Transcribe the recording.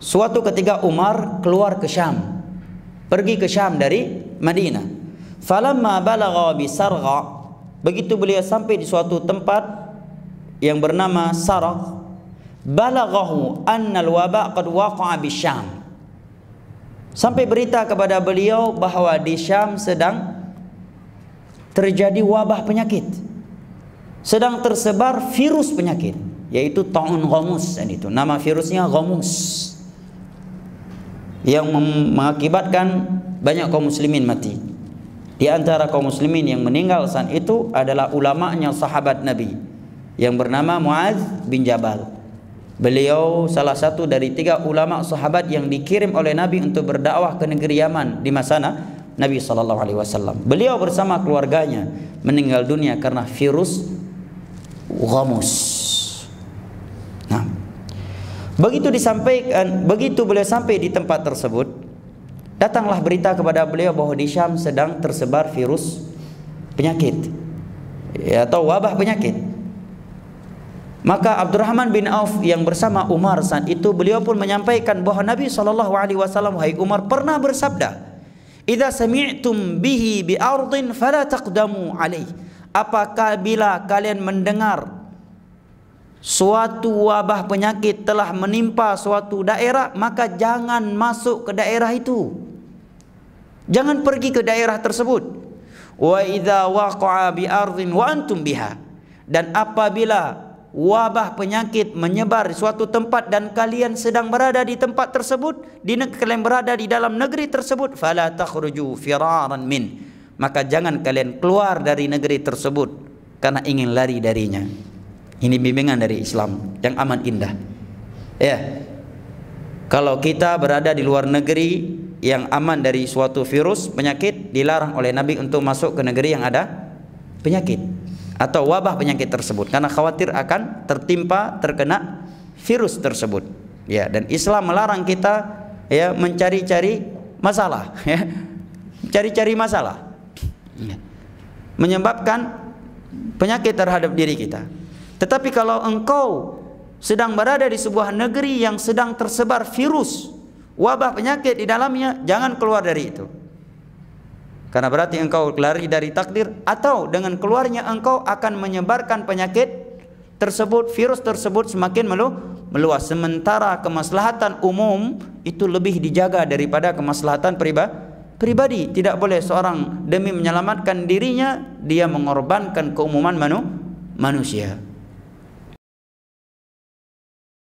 Suatu ketika Umar keluar ke Syam. Pergi ke Syam dari Madinah. Falamma balagha bi Sarga, begitu beliau sampai di suatu tempat yang bernama Sarag, balaghahu annal waba qad waqa'a bi Syam. Sampai berita kepada beliau bahawa di Syam sedang terjadi wabah penyakit. Sedang tersebar virus penyakit yaitu taun ghamus dan itu nama virusnya ghamus yang mengakibatkan banyak kaum muslimin mati. Di antara kaum muslimin yang meninggal saat itu adalah ulama'nya sahabat Nabi yang bernama Muaz bin Jabal. Beliau salah satu dari tiga ulama sahabat yang dikirim oleh Nabi untuk berdakwah ke negeri Yaman di masa Nabi sallallahu alaihi wasallam. Beliau bersama keluarganya meninggal dunia karena virus ghamus. Begitu disampaikan, begitu beliau sampai di tempat tersebut, datanglah berita kepada beliau bahwa di Syam sedang tersebar virus penyakit atau wabah penyakit. Maka Abdurrahman bin Auf yang bersama Umar saat itu beliau pun menyampaikan bahwa Nabi saw. wahai Umar pernah bersabda, "Idza sami'tum bihi bi ardin fala taqdamu alaihi." Apakah bila kalian mendengar suatu wabah penyakit telah menimpa suatu daerah maka jangan masuk ke daerah itu jangan pergi ke daerah tersebut wa idza waqa'a bi ardhin wa antum biha dan apabila wabah penyakit menyebar di suatu tempat dan kalian sedang berada di tempat tersebut di negeri kalian berada di dalam negeri tersebut fala takhruju firaran min maka jangan kalian keluar dari negeri tersebut karena ingin lari darinya Ini bimbingan dari Islam yang aman indah. Ya. Kalau kita berada di luar negeri yang aman dari suatu virus penyakit dilarang oleh Nabi untuk masuk ke negeri yang ada penyakit atau wabah penyakit tersebut karena khawatir akan tertimpa terkena virus tersebut. Ya, dan Islam melarang kita ya mencari-cari masalah ya. Cari-cari masalah. Ya. Menyebabkan penyakit terhadap diri kita. Tetapi kalau engkau sedang berada di sebuah negeri yang sedang tersebar virus wabah penyakit di dalamnya, jangan keluar dari itu. Karena berarti engkau lari dari takdir atau dengan keluarnya engkau akan menyebarkan penyakit tersebut, virus tersebut semakin melu meluas. Sementara kemaslahatan umum itu lebih dijaga daripada kemaslahatan pribadi. Pribadi tidak boleh seorang demi menyelamatkan dirinya dia mengorbankan keumuman manu manusia.